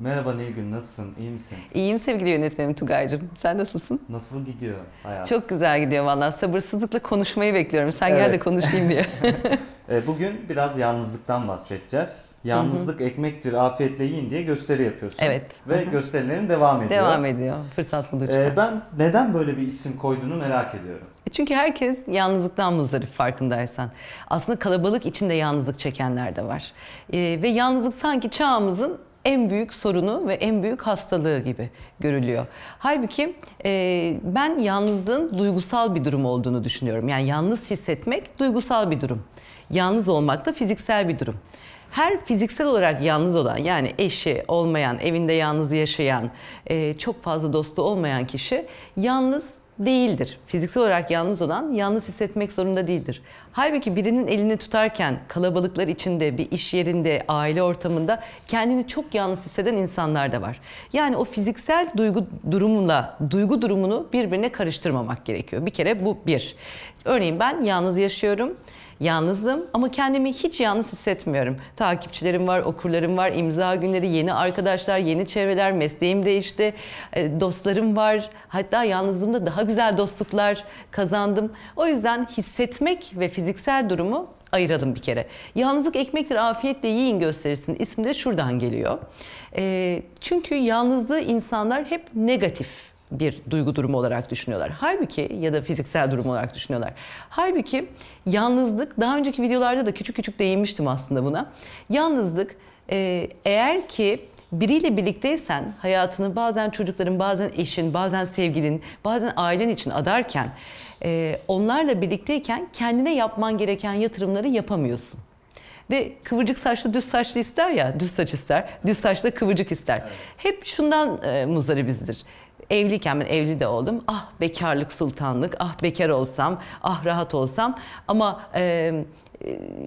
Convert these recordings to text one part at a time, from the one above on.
Merhaba Nilgün, nasılsın? İyi misin? İyiyim sevgili yönetmenim Tugay'cığım. Sen nasılsın? Nasıl gidiyor hayat? Çok güzel gidiyor valla. Sabırsızlıkla konuşmayı bekliyorum. Sen evet. gel de konuşayım diye. E, bugün biraz yalnızlıktan bahsedeceğiz. Yalnızlık Hı-hı. ekmektir, afiyetle yiyin diye gösteri yapıyorsun. Evet. Ve Hı-hı. gösterilerin devam ediyor. Devam ediyor. Fırsat buldukça. Ee, ben neden böyle bir isim koyduğunu merak ediyorum. E, çünkü herkes yalnızlıktan muzdarip farkındaysan. Aslında kalabalık içinde yalnızlık çekenler de var. Ee, ve yalnızlık sanki çağımızın en büyük sorunu ve en büyük hastalığı gibi görülüyor. Halbuki e, ben yalnızlığın duygusal bir durum olduğunu düşünüyorum. Yani yalnız hissetmek duygusal bir durum. Yalnız olmak da fiziksel bir durum her fiziksel olarak yalnız olan yani eşi olmayan, evinde yalnız yaşayan, e, çok fazla dostu olmayan kişi yalnız değildir. Fiziksel olarak yalnız olan yalnız hissetmek zorunda değildir. Halbuki birinin elini tutarken kalabalıklar içinde, bir iş yerinde, aile ortamında kendini çok yalnız hisseden insanlar da var. Yani o fiziksel duygu durumla duygu durumunu birbirine karıştırmamak gerekiyor. Bir kere bu bir. Örneğin ben yalnız yaşıyorum Yalnızım ama kendimi hiç yalnız hissetmiyorum. Takipçilerim var, okurlarım var, imza günleri, yeni arkadaşlar, yeni çevreler, mesleğim değişti. E, dostlarım var. Hatta yalnızlığımda daha güzel dostluklar kazandım. O yüzden hissetmek ve fiziksel durumu ayıralım bir kere. Yalnızlık ekmektir afiyetle yiyin gösterisin. ismi de şuradan geliyor. E, çünkü yalnızlığı insanlar hep negatif bir duygu durumu olarak düşünüyorlar. Halbuki ya da fiziksel durum olarak düşünüyorlar. Halbuki yalnızlık, daha önceki videolarda da küçük küçük değinmiştim aslında buna. Yalnızlık e, eğer ki biriyle birlikteysen hayatını bazen çocukların, bazen eşin, bazen sevgilin, bazen ailen için adarken e, onlarla birlikteyken kendine yapman gereken yatırımları yapamıyorsun. Ve kıvırcık saçlı düz saçlı ister ya, düz saç ister, düz saçlı kıvırcık ister. Evet. Hep şundan e, muzdaribizdir. bizdir evliyken ben evli de oldum. Ah bekarlık sultanlık, ah bekar olsam, ah rahat olsam. Ama e,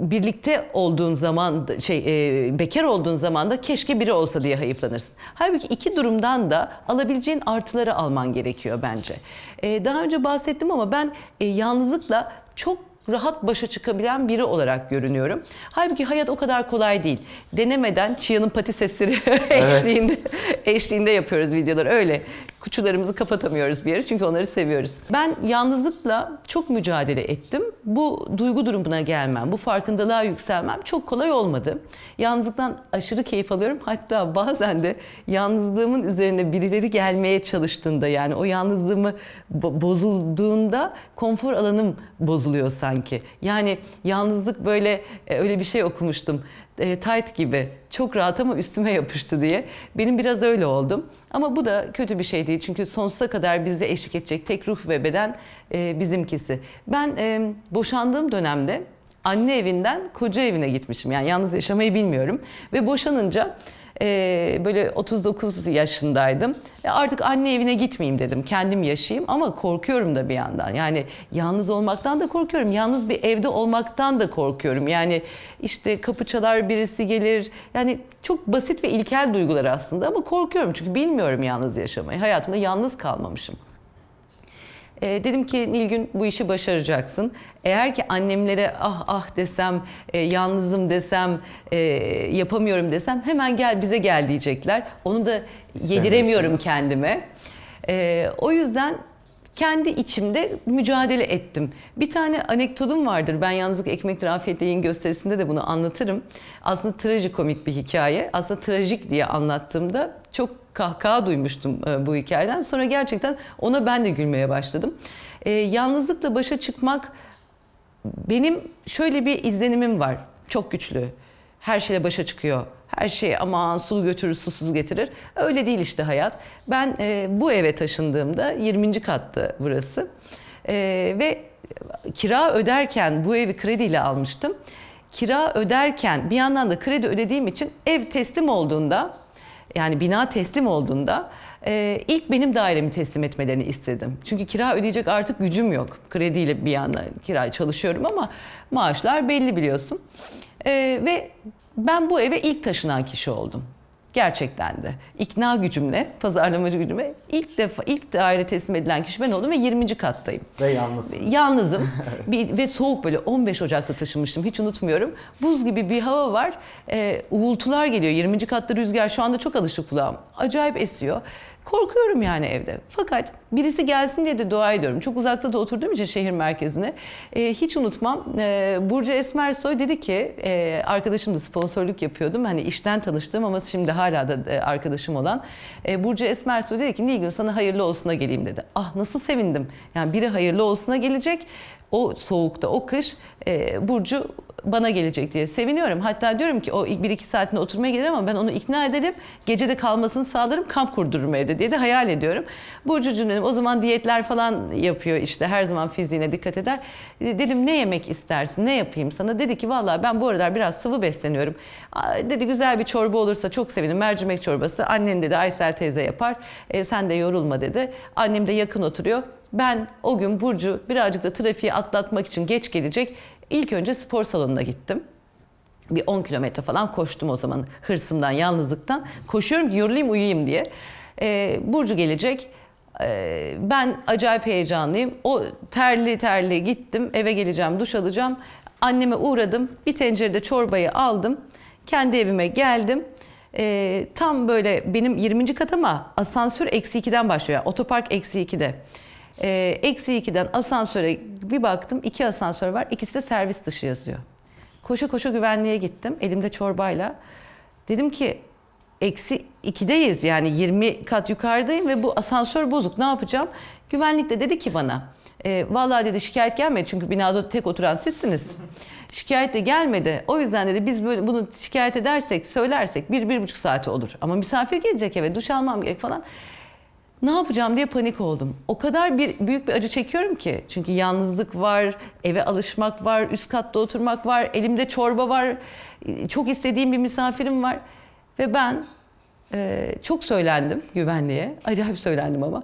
birlikte olduğun zaman şey e, bekar olduğun zaman da keşke biri olsa diye hayıflanırsın. Halbuki iki durumdan da alabileceğin artıları alman gerekiyor bence. E, daha önce bahsettim ama ben e, yalnızlıkla çok rahat başa çıkabilen biri olarak görünüyorum. Halbuki hayat o kadar kolay değil. Denemeden çiyanın pati sesleri evet. eşliğinde, yapıyoruz videolar. Öyle kuçularımızı kapatamıyoruz bir yere çünkü onları seviyoruz. Ben yalnızlıkla çok mücadele ettim. Bu duygu durumuna gelmem, bu farkındalığa yükselmem çok kolay olmadı. Yalnızlıktan aşırı keyif alıyorum. Hatta bazen de yalnızlığımın üzerine birileri gelmeye çalıştığında yani o yalnızlığımı bozulduğunda konfor alanım bozuluyor sadece sanki. Yani yalnızlık böyle e, öyle bir şey okumuştum. E, tight gibi. Çok rahat ama üstüme yapıştı diye. Benim biraz öyle oldum. Ama bu da kötü bir şey değil. Çünkü sonsuza kadar bizi eşlik edecek tek ruh ve beden e, bizimkisi. Ben e, boşandığım dönemde anne evinden koca evine gitmişim. Yani yalnız yaşamayı bilmiyorum. Ve boşanınca e, böyle 39 yaşındaydım. E artık anne evine gitmeyeyim dedim. Kendim yaşayayım ama korkuyorum da bir yandan. Yani yalnız olmaktan da korkuyorum. Yalnız bir evde olmaktan da korkuyorum. Yani işte kapı çalar birisi gelir. Yani çok basit ve ilkel duygular aslında ama korkuyorum çünkü bilmiyorum yalnız yaşamayı. Hayatımda yalnız kalmamışım. E, dedim ki Nilgün bu işi başaracaksın. Eğer ki annemlere ah ah desem, e, yalnızım desem, e, yapamıyorum desem hemen gel bize gel diyecekler. Onu da yediremiyorum kendime. E, o yüzden kendi içimde mücadele ettim. Bir tane anekdotum vardır. Ben yalnızlık ekmektir afiyet yayın gösterisinde de bunu anlatırım. Aslında trajikomik bir hikaye. Aslında trajik diye anlattığımda çok kahkaha duymuştum e, bu hikayeden. Sonra gerçekten ona ben de gülmeye başladım. E, yalnızlıkla başa çıkmak benim şöyle bir izlenimim var. Çok güçlü her şeyle başa çıkıyor. Her şey aman su götürür susuz getirir. Öyle değil işte hayat. Ben e, bu eve taşındığımda 20. kattı burası. E, ve kira öderken bu evi krediyle almıştım. Kira öderken bir yandan da kredi ödediğim için ev teslim olduğunda yani bina teslim olduğunda e, ilk benim dairemi teslim etmelerini istedim. Çünkü kira ödeyecek artık gücüm yok. Krediyle bir yana kira çalışıyorum ama maaşlar belli biliyorsun. E, ve ben bu eve ilk taşınan kişi oldum. Gerçekten de. İkna gücümle, pazarlamacı gücümle ilk defa, ilk daire teslim edilen kişi ben oldum ve 20. kattayım. Ve yalnızsınız. Yalnızım. bir, ve soğuk böyle 15 Ocak'ta taşınmıştım hiç unutmuyorum. Buz gibi bir hava var. E, uğultular geliyor. 20. katta rüzgar şu anda çok alışık kulağım. Acayip esiyor. Korkuyorum yani evde. Fakat birisi gelsin diye de dua ediyorum. Çok uzakta da oturduğum için şehir merkezine. E, hiç unutmam. E, Burcu Esmersoy dedi ki, e, arkadaşım da sponsorluk yapıyordum. Hani işten tanıştığım ama şimdi hala da e, arkadaşım olan. E, Burcu Esmersoy dedi ki, Nilgün sana hayırlı olsuna geleyim dedi. Ah nasıl sevindim. Yani biri hayırlı olsuna gelecek. O soğukta, o kış e, Burcu bana gelecek diye seviniyorum. Hatta diyorum ki o bir iki saatinde oturmaya gelir ama ben onu ikna ederim. Gece de kalmasını sağlarım. Kamp kurdururum evde diye de hayal ediyorum. Burcu Cüneyim o zaman diyetler falan yapıyor işte. Her zaman fiziğine dikkat eder. E, dedim ne yemek istersin? Ne yapayım sana? Dedi ki vallahi ben bu aralar biraz sıvı besleniyorum. Dedi güzel bir çorba olursa çok sevinirim. Mercimek çorbası. Annen dedi Aysel teyze yapar. E, sen de yorulma dedi. Annem de yakın oturuyor ben o gün Burcu birazcık da trafiği atlatmak için geç gelecek İlk önce spor salonuna gittim. Bir 10 kilometre falan koştum o zaman hırsımdan, yalnızlıktan. Koşuyorum ki yorulayım uyuyayım diye. Ee, Burcu gelecek. Ee, ben acayip heyecanlıyım. O terli terli gittim. Eve geleceğim, duş alacağım. Anneme uğradım. Bir tencerede çorbayı aldım. Kendi evime geldim. Ee, tam böyle benim 20. kat ama asansör eksi 2'den başlıyor. Yani otopark eksi 2'de. Ee, eksi 2'den asansöre bir baktım iki asansör var. ikisi de servis dışı yazıyor. Koşa koşa güvenliğe gittim elimde çorbayla. Dedim ki eksi 2'deyiz yani 20 kat yukarıdayım ve bu asansör bozuk ne yapacağım? Güvenlik de dedi ki bana e, vallahi dedi şikayet gelmedi çünkü binada tek oturan sizsiniz. Şikayet de gelmedi. O yüzden dedi biz böyle bunu şikayet edersek söylersek bir, bir buçuk saati olur. Ama misafir gelecek eve duş almam gerek falan ne yapacağım diye panik oldum. O kadar bir büyük bir acı çekiyorum ki. Çünkü yalnızlık var, eve alışmak var, üst katta oturmak var, elimde çorba var, çok istediğim bir misafirim var. Ve ben e, çok söylendim güvenliğe. Acayip söylendim ama.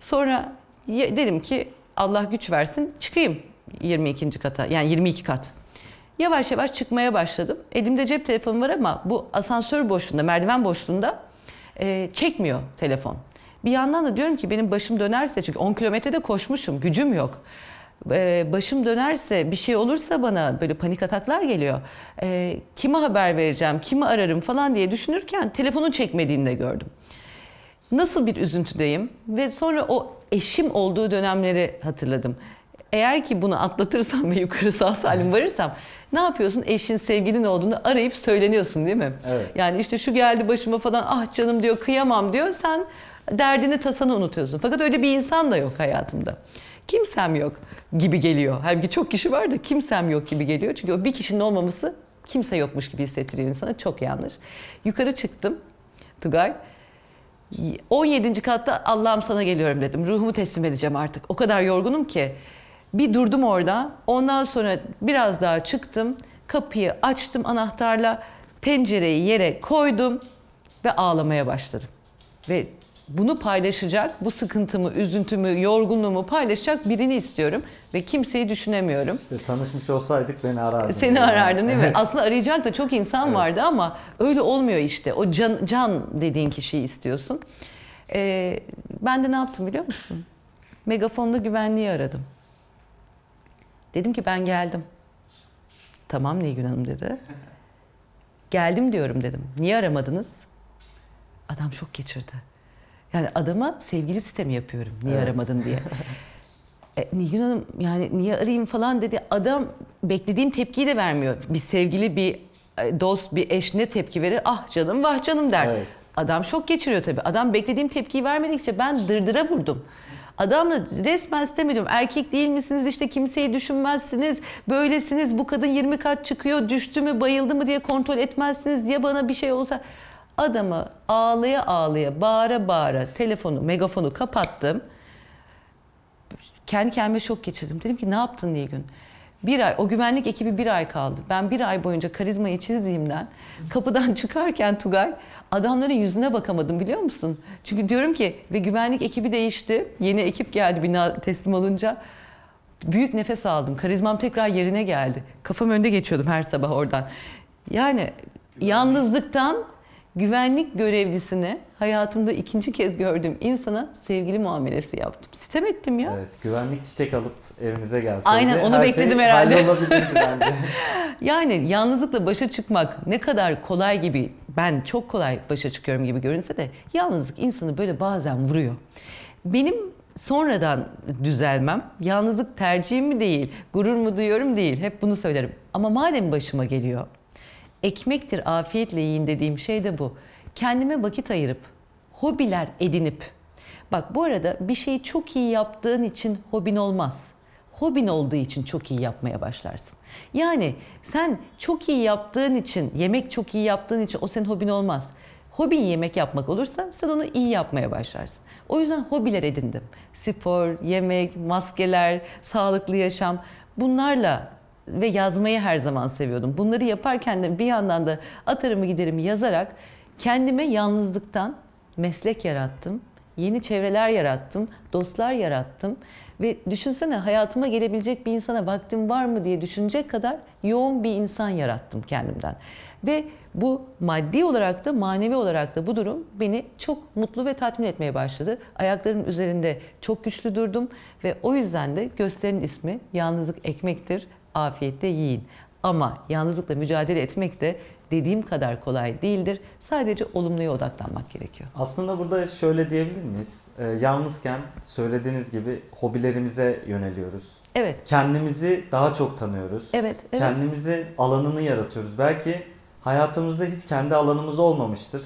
Sonra dedim ki Allah güç versin çıkayım 22. kata. Yani 22 kat. Yavaş yavaş çıkmaya başladım. Elimde cep telefonu var ama bu asansör boşluğunda, merdiven boşluğunda e, çekmiyor telefon. Bir yandan da diyorum ki benim başım dönerse çünkü 10 kilometrede koşmuşum gücüm yok. Ee, başım dönerse bir şey olursa bana böyle panik ataklar geliyor. Ee, kime haber vereceğim, kimi ararım falan diye düşünürken telefonun çekmediğini de gördüm. Nasıl bir üzüntüdeyim ve sonra o eşim olduğu dönemleri hatırladım. Eğer ki bunu atlatırsam ve yukarı sağ salim varırsam ne yapıyorsun? Eşin, sevgilin olduğunu arayıp söyleniyorsun değil mi? Evet. Yani işte şu geldi başıma falan ah canım diyor kıyamam diyor. Sen derdini tasanı unutuyorsun. Fakat öyle bir insan da yok hayatımda. Kimsem yok gibi geliyor. Halbuki çok kişi var da kimsem yok gibi geliyor. Çünkü o bir kişinin olmaması kimse yokmuş gibi hissettiriyor insana. Çok yanlış. Yukarı çıktım Tugay. 17. katta Allah'ım sana geliyorum dedim. Ruhumu teslim edeceğim artık. O kadar yorgunum ki. Bir durdum orada. Ondan sonra biraz daha çıktım. Kapıyı açtım anahtarla. Tencereyi yere koydum ve ağlamaya başladım. Ve bunu paylaşacak, bu sıkıntımı, üzüntümü, yorgunluğumu paylaşacak birini istiyorum ve kimseyi düşünemiyorum. İşte tanışmış olsaydık beni arardın. Seni yani. arardın değil mi? Evet. Aslında arayacak da çok insan evet. vardı ama öyle olmuyor işte. O can, can dediğin kişiyi istiyorsun. Ee, ben de ne yaptım biliyor musun? Megafonda güvenliği aradım. Dedim ki ben geldim. Tamam Nilgün Hanım dedi. Geldim diyorum dedim. Niye aramadınız? Adam çok geçirdi. Yani adama sevgili sitemi yapıyorum. Niye evet. aramadın diye. e, Nilgün Hanım yani niye arayayım falan dedi. Adam beklediğim tepkiyi de vermiyor. Bir sevgili, bir e, dost, bir eş ne tepki verir? Ah canım, vah canım der. Evet. Adam şok geçiriyor tabii. Adam beklediğim tepkiyi vermedikçe ben dırdıra vurdum. Adamla resmen istemiyorum Erkek değil misiniz işte kimseyi düşünmezsiniz. Böylesiniz bu kadın 20 kat çıkıyor düştü mü bayıldı mı diye kontrol etmezsiniz. Ya bana bir şey olsa Adamı ağlaya ağlaya, bağıra bağıra telefonu, megafonu kapattım. Kendi kendime şok geçirdim. Dedim ki ne yaptın gün? Bir ay, o güvenlik ekibi bir ay kaldı. Ben bir ay boyunca karizmayı çizdiğimden kapıdan çıkarken Tugay adamların yüzüne bakamadım biliyor musun? Çünkü diyorum ki ve güvenlik ekibi değişti. Yeni ekip geldi bina teslim olunca. Büyük nefes aldım. Karizmam tekrar yerine geldi. Kafam önde geçiyordum her sabah oradan. Yani yalnızlıktan güvenlik görevlisine hayatımda ikinci kez gördüm. insana sevgili muamelesi yaptım. Sitem ettim ya. Evet güvenlik çiçek alıp evimize gelseydi. Aynen onu her şey bekledim şey herhalde. bence. yani yalnızlıkla başa çıkmak ne kadar kolay gibi ben çok kolay başa çıkıyorum gibi görünse de yalnızlık insanı böyle bazen vuruyor. Benim sonradan düzelmem. Yalnızlık tercihim mi değil, gurur mu duyuyorum değil. Hep bunu söylerim. Ama madem başıma geliyor, ekmektir afiyetle yiyin dediğim şey de bu. Kendime vakit ayırıp, hobiler edinip. Bak bu arada bir şeyi çok iyi yaptığın için hobin olmaz. Hobin olduğu için çok iyi yapmaya başlarsın. Yani sen çok iyi yaptığın için, yemek çok iyi yaptığın için o senin hobin olmaz. Hobin yemek yapmak olursa sen onu iyi yapmaya başlarsın. O yüzden hobiler edindim. Spor, yemek, maskeler, sağlıklı yaşam bunlarla ve yazmayı her zaman seviyordum. Bunları yaparken de bir yandan da atarımı giderim yazarak kendime yalnızlıktan meslek yarattım. Yeni çevreler yarattım, dostlar yarattım ve düşünsene hayatıma gelebilecek bir insana vaktim var mı diye düşünecek kadar yoğun bir insan yarattım kendimden. Ve bu maddi olarak da manevi olarak da bu durum beni çok mutlu ve tatmin etmeye başladı. Ayaklarımın üzerinde çok güçlü durdum ve o yüzden de gösterinin ismi Yalnızlık Ekmektir Afiyette yiyin. Ama yalnızlıkla mücadele etmek de dediğim kadar kolay değildir. Sadece olumluya odaklanmak gerekiyor. Aslında burada şöyle diyebilir miyiz? E, yalnızken söylediğiniz gibi hobilerimize yöneliyoruz. Evet. Kendimizi daha çok tanıyoruz. Evet. evet. Kendimizi alanını yaratıyoruz. Belki hayatımızda hiç kendi alanımız olmamıştır.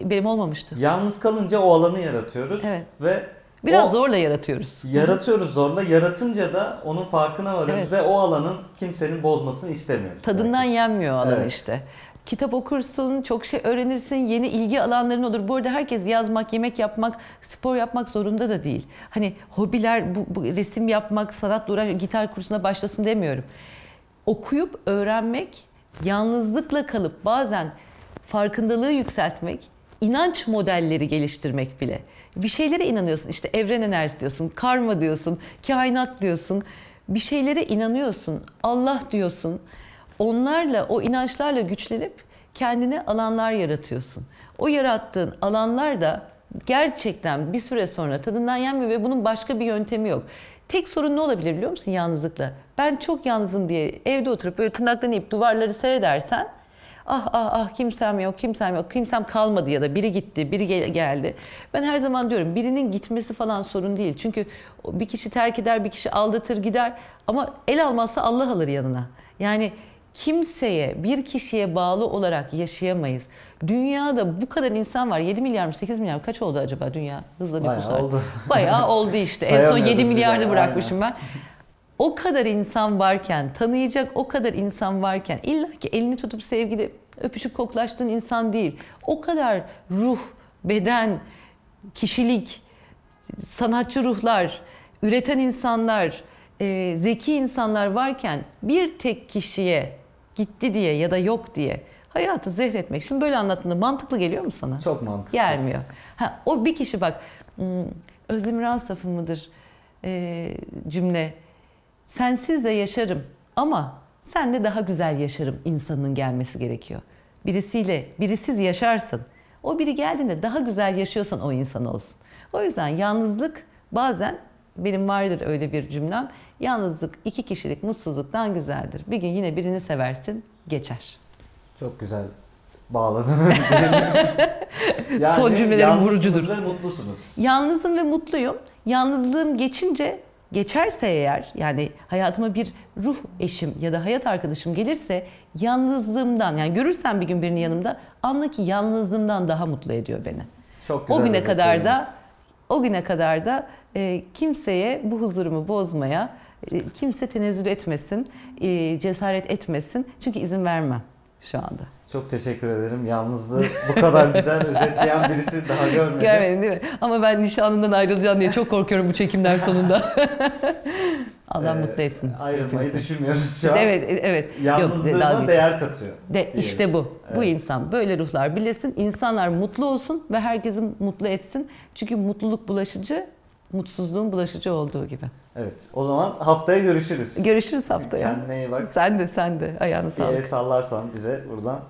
Benim olmamıştı. Yalnız kalınca o alanı yaratıyoruz evet. ve Biraz o, zorla yaratıyoruz. Yaratıyoruz zorla. Yaratınca da onun farkına varıyoruz evet. ve o alanın kimsenin bozmasını istemiyoruz. Tadından belki. yenmiyor alan evet. işte. Kitap okursun, çok şey öğrenirsin, yeni ilgi alanların olur. Bu arada herkes yazmak, yemek yapmak, spor yapmak zorunda da değil. Hani hobiler, bu, bu resim yapmak, sanatla uğraş, gitar kursuna başlasın demiyorum. Okuyup öğrenmek, yalnızlıkla kalıp bazen farkındalığı yükseltmek, inanç modelleri geliştirmek bile. Bir şeylere inanıyorsun. İşte evren enerjisi diyorsun, karma diyorsun, kainat diyorsun. Bir şeylere inanıyorsun. Allah diyorsun. Onlarla, o inançlarla güçlenip kendine alanlar yaratıyorsun. O yarattığın alanlar da gerçekten bir süre sonra tadından yenmiyor ve bunun başka bir yöntemi yok. Tek sorun ne olabilir biliyor musun yalnızlıkla? Ben çok yalnızım diye evde oturup böyle tırnaklarını yiyip duvarları seyredersen Ah ah ah kimsem yok, kimsem yok, kimsem kalmadı ya da biri gitti, biri gel geldi. Ben her zaman diyorum birinin gitmesi falan sorun değil. Çünkü bir kişi terk eder, bir kişi aldatır gider ama el almazsa Allah alır yanına. Yani kimseye, bir kişiye bağlı olarak yaşayamayız. Dünyada bu kadar insan var. 7 milyar mı 8 milyar mı? Kaç oldu acaba dünya? Hızla nüfus Bayağı oldu. Bayağı oldu işte. en son 7 milyardı bırakmışım ben o kadar insan varken, tanıyacak o kadar insan varken illa ki elini tutup sevgili öpüşüp koklaştığın insan değil. O kadar ruh, beden, kişilik, sanatçı ruhlar, üreten insanlar, e, zeki insanlar varken bir tek kişiye gitti diye ya da yok diye hayatı zehretmek. Şimdi böyle anlattığında mantıklı geliyor mu sana? Çok mantıklı. Gelmiyor. Ha, o bir kişi bak hmm, Özdemir Ransaf'ı mıdır e, cümle? sensiz de yaşarım ama sen de daha güzel yaşarım insanının gelmesi gerekiyor. Birisiyle birisiz yaşarsın. O biri geldiğinde daha güzel yaşıyorsan o insan olsun. O yüzden yalnızlık bazen benim vardır öyle bir cümlem. Yalnızlık iki kişilik mutsuzluktan güzeldir. Bir gün yine birini seversin geçer. Çok güzel bağladınız. yani Son cümlelerim vurucudur. ve mutlusunuz. Yalnızım ve mutluyum. Yalnızlığım geçince geçerse eğer yani hayatıma bir ruh eşim ya da hayat arkadaşım gelirse yalnızlığımdan yani görürsem bir gün birini yanımda anla ki yalnızlığımdan daha mutlu ediyor beni. Çok güzel o güne kadar da o güne kadar da e, kimseye bu huzurumu bozmaya e, kimse tenezzül etmesin, e, cesaret etmesin. Çünkü izin vermem şu anda. Çok teşekkür ederim. Yalnızlığı bu kadar güzel özetleyen birisi daha görmedim. Görmedin değil mi? Ama ben nişanından ayrılacağım diye çok korkuyorum bu çekimler sonunda. Allah ee, mutlu etsin. Ayrılmayı düşünmüyoruz şu an. Evet, evet. Yalnızlığına Yok, daha değer katıyor. De, diyelim. bu. Evet. Bu insan. Böyle ruhlar bilesin. İnsanlar mutlu olsun ve herkesin mutlu etsin. Çünkü mutluluk bulaşıcı, mutsuzluğun bulaşıcı olduğu gibi. Evet. O zaman haftaya görüşürüz. Görüşürüz haftaya. Kendine iyi bak. Sen de sen de. Ayağını sağlık. İyi sallarsan bize buradan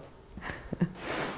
Yeah.